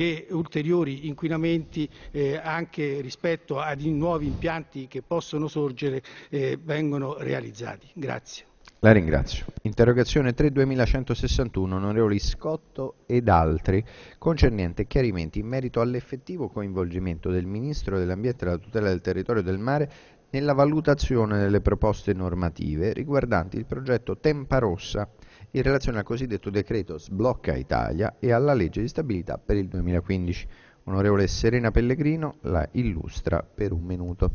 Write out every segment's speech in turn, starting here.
che ulteriori inquinamenti eh, anche rispetto ai nuovi impianti che possono sorgere eh, vengono realizzati. Grazie. La ringrazio. Interrogazione 32161, onorevoli Scotto ed altri, concernente chiarimenti in merito all'effettivo coinvolgimento del Ministro dell'Ambiente e della tutela del territorio e del mare nella valutazione delle proposte normative riguardanti il progetto Tempa Rossa in relazione al cosiddetto decreto Sblocca Italia e alla legge di stabilità per il 2015. Onorevole Serena Pellegrino la illustra per un minuto.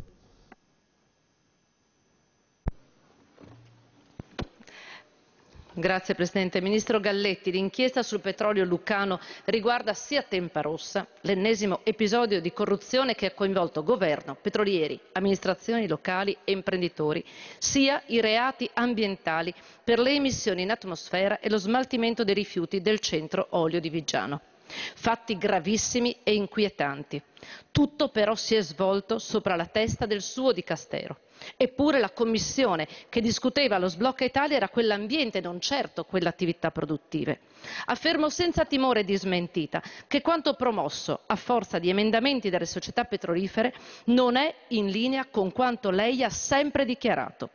Signor Presidente, Ministro Galletti, l'inchiesta sul petrolio lucano riguarda sia Tempa-Rossa, l'ennesimo episodio di corruzione che ha coinvolto governo, petrolieri, amministrazioni locali e imprenditori, sia i reati ambientali per le emissioni in atmosfera e lo smaltimento dei rifiuti del centro olio di Viggiano. Fatti gravissimi e inquietanti. Tutto però si è svolto sopra la testa del suo dicastero. Eppure la commissione che discuteva lo sblocca Italia era quell'ambiente, non certo quelle attività produttive. Affermo senza timore di smentita che quanto promosso a forza di emendamenti dalle società petrolifere non è in linea con quanto lei ha sempre dichiarato.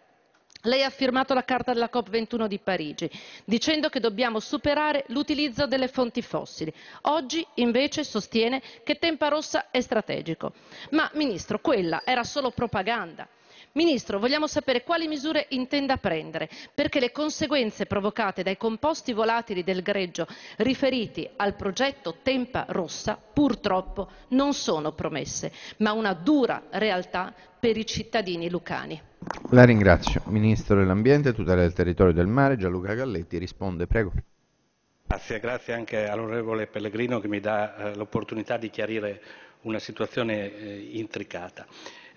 Lei ha firmato la Carta della COP21 di Parigi, dicendo che dobbiamo superare l'utilizzo delle fonti fossili. Oggi, invece, sostiene che Tempa Rossa è strategico. Ma, Ministro, quella era solo propaganda. Ministro, vogliamo sapere quali misure intenda prendere perché le conseguenze provocate dai composti volatili del greggio riferiti al progetto Tempa Rossa purtroppo non sono promesse, ma una dura realtà per i cittadini lucani. La ringrazio. Ministro dell'Ambiente, tutela del territorio del mare, Gianluca Galletti risponde, prego. Grazie, grazie anche all'onorevole Pellegrino che mi dà eh, l'opportunità di chiarire una situazione eh, intricata.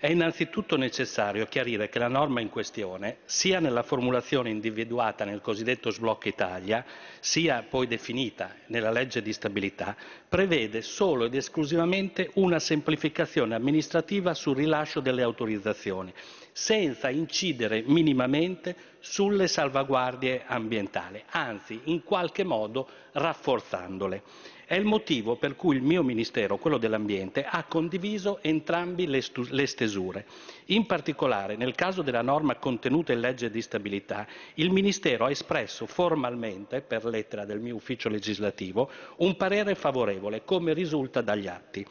È innanzitutto necessario chiarire che la norma in questione, sia nella formulazione individuata nel cosiddetto sblocco Italia, sia poi definita nella legge di stabilità, prevede solo ed esclusivamente una semplificazione amministrativa sul rilascio delle autorizzazioni senza incidere minimamente sulle salvaguardie ambientali, anzi in qualche modo rafforzandole. È il motivo per cui il mio Ministero, quello dell'Ambiente, ha condiviso entrambi le, le stesure. In particolare, nel caso della norma contenuta in legge di stabilità, il Ministero ha espresso formalmente, per lettera del mio ufficio legislativo, un parere favorevole, come risulta dagli atti.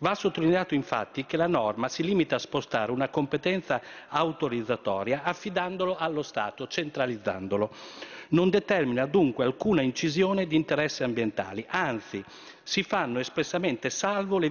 Va sottolineato infatti che la norma si limita a spostare una competenza autorizzatoria, affidandolo allo Stato, centralizzandolo. Non determina dunque alcuna incisione di interessi ambientali, anzi si fanno espressamente salvo le